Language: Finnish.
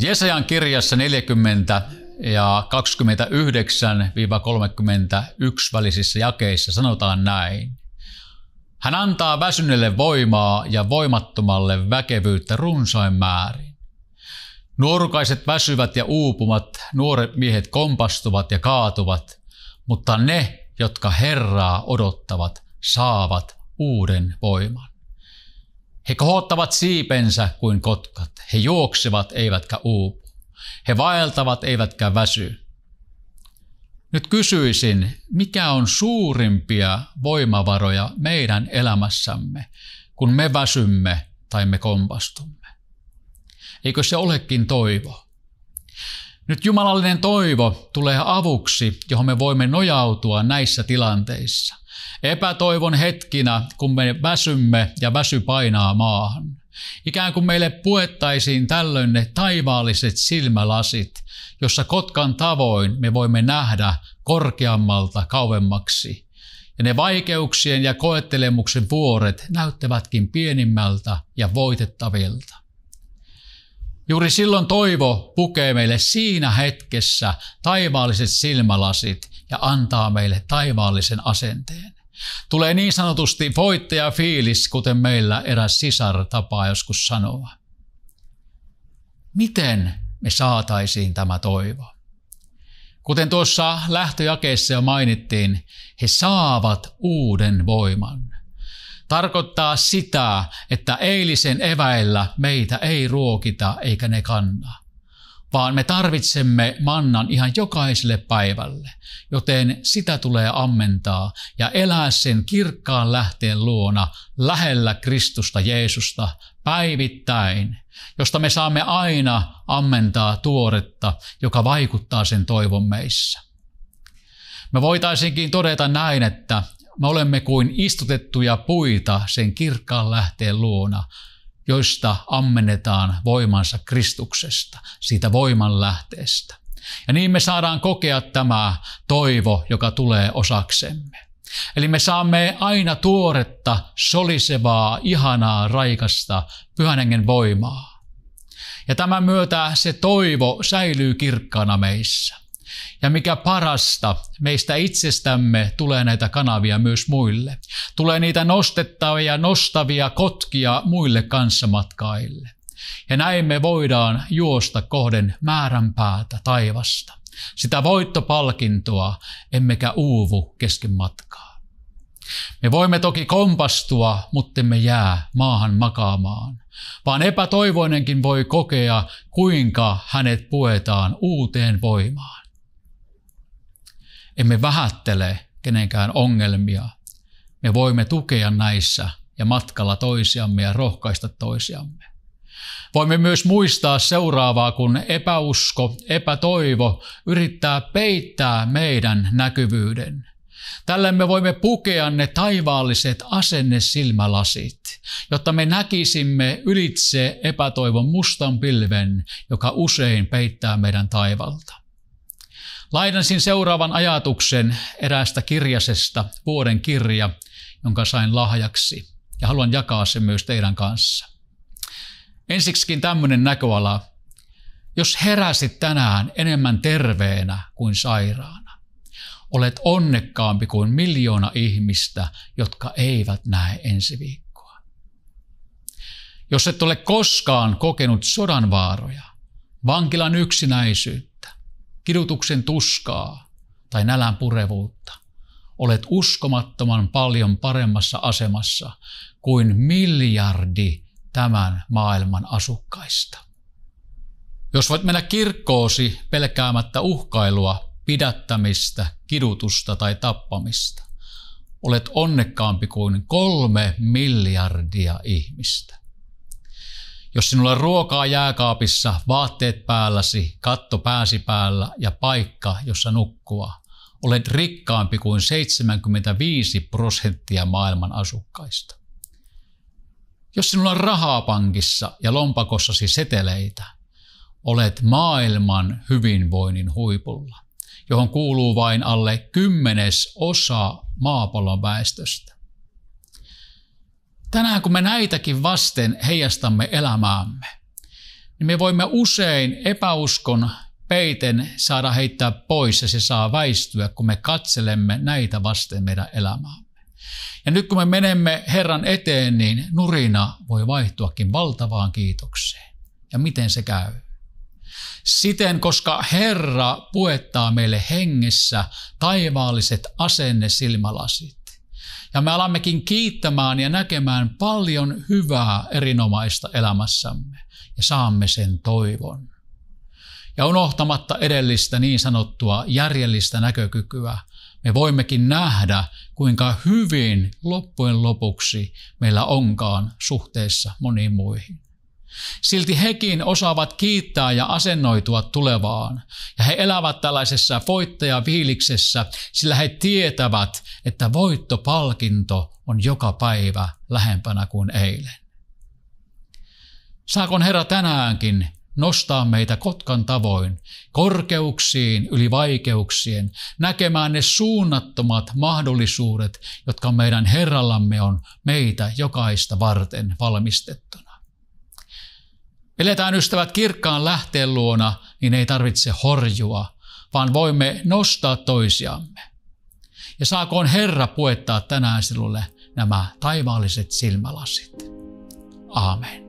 Jesajan kirjassa 40 ja 29-31 välisissä jakeissa sanotaan näin. Hän antaa väsyneelle voimaa ja voimattomalle väkevyyttä runsain määrin. Nuorukaiset väsyvät ja uupumat, nuoret miehet kompastuvat ja kaatuvat, mutta ne, jotka Herraa odottavat, saavat uuden voiman. He kohottavat siipensä kuin kotkat. He juoksevat eivätkä uupu. He vaeltavat eivätkä väsy. Nyt kysyisin, mikä on suurimpia voimavaroja meidän elämässämme, kun me väsymme tai me kompastumme? Eikö se olekin toivo? Nyt jumalallinen toivo tulee avuksi, johon me voimme nojautua näissä tilanteissa. Epätoivon hetkinä, kun me väsymme ja väsy painaa maahan. Ikään kuin meille puettaisiin tällöin ne taivaalliset silmälasit, jossa Kotkan tavoin me voimme nähdä korkeammalta kauemmaksi. Ja ne vaikeuksien ja koettelemuksen vuoret näyttävätkin pienimmältä ja voitettavilta. Juuri silloin toivo pukee meille siinä hetkessä taivaalliset silmälasit ja antaa meille taivaallisen asenteen. Tulee niin sanotusti voittaja fiilis, kuten meillä eräs sisar tapaa joskus sanoa. Miten me saataisiin tämä toivo? Kuten tuossa lähtöjakeessa jo mainittiin, he saavat uuden voiman tarkoittaa sitä, että eilisen eväillä meitä ei ruokita eikä ne kanna, vaan me tarvitsemme mannan ihan jokaiselle päivälle, joten sitä tulee ammentaa ja elää sen kirkkaan lähteen luona lähellä Kristusta Jeesusta päivittäin, josta me saamme aina ammentaa tuoretta, joka vaikuttaa sen toivon meissä. Me voitaisinkin todeta näin, että me olemme kuin istutettuja puita sen kirkkaan lähteen luona, joista ammennetaan voimansa Kristuksesta, siitä voiman lähteestä. Ja niin me saadaan kokea tämä toivo, joka tulee osaksemme. Eli me saamme aina tuoretta, solisevaa, ihanaa, raikasta pyhänengen voimaa. Ja tämän myötä se toivo säilyy kirkkaana meissä. Ja mikä parasta, meistä itsestämme tulee näitä kanavia myös muille. Tulee niitä nostettavia, nostavia kotkia muille kanssamatkaille. Ja näin me voidaan juosta kohden määränpäätä taivasta. Sitä voittopalkintoa emmekä uuvu kesken matkaa. Me voimme toki kompastua, mutta me jää maahan makaamaan, vaan epätoivoinenkin voi kokea, kuinka hänet puetaan uuteen voimaan. Emme vähättele kenenkään ongelmia. Me voimme tukea näissä ja matkalla toisiamme ja rohkaista toisiamme. Voimme myös muistaa seuraavaa, kun epäusko, epätoivo yrittää peittää meidän näkyvyyden. Tällä me voimme pukea ne taivaalliset asennesilmälasit, jotta me näkisimme ylitse epätoivon mustan pilven, joka usein peittää meidän taivalta. Lainansin seuraavan ajatuksen eräästä kirjasesta, vuoden kirja, jonka sain lahjaksi, ja haluan jakaa sen myös teidän kanssa. Ensiksikin tämmöinen näköala. Jos heräsit tänään enemmän terveenä kuin sairaana, olet onnekkaampi kuin miljoona ihmistä, jotka eivät näe ensi viikkoa. Jos et ole koskaan kokenut sodan vaaroja, vankilan yksinäisyyttä, kidutuksen tuskaa tai nälän purevuutta, olet uskomattoman paljon paremmassa asemassa kuin miljardi tämän maailman asukkaista. Jos voit mennä kirkkoosi pelkäämättä uhkailua, pidättämistä, kidutusta tai tappamista, olet onnekkaampi kuin kolme miljardia ihmistä. Jos sinulla on ruokaa jääkaapissa, vaatteet päälläsi, katto pääsi päällä ja paikka, jossa nukkua, olet rikkaampi kuin 75 prosenttia maailman asukkaista. Jos sinulla on rahaa pankissa ja lompakossasi seteleitä, olet maailman hyvinvoinnin huipulla, johon kuuluu vain alle kymmenes osa maapallon väestöstä tänään kun me näitäkin vasten heijastamme elämäämme, niin me voimme usein epäuskon peiten saada heittää pois ja se saa väistyä, kun me katselemme näitä vasten meidän elämäämme. Ja nyt kun me menemme Herran eteen, niin nurina voi vaihtuakin valtavaan kiitokseen. Ja miten se käy? Siten, koska Herra puettaa meille hengessä taivaalliset asenne silmälasit. Ja me alammekin kiittämään ja näkemään paljon hyvää erinomaista elämässämme ja saamme sen toivon. Ja unohtamatta edellistä niin sanottua järjellistä näkökykyä, me voimmekin nähdä, kuinka hyvin loppujen lopuksi meillä onkaan suhteessa moniin muihin. Silti hekin osaavat kiittää ja asennoitua tulevaan. Ja he elävät tällaisessa voittajaviiliksessä, sillä he tietävät, että voittopalkinto on joka päivä lähempänä kuin eilen. Saakon Herra tänäänkin nostaa meitä Kotkan tavoin korkeuksiin yli vaikeuksien, näkemään ne suunnattomat mahdollisuudet, jotka meidän Herrallamme on meitä jokaista varten valmistettuna. Eletään ystävät kirkkaan lähteen luona, niin ei tarvitse horjua, vaan voimme nostaa toisiamme. Ja saakoon Herra puettaa tänään sinulle nämä taivaalliset silmälasit. Aamen.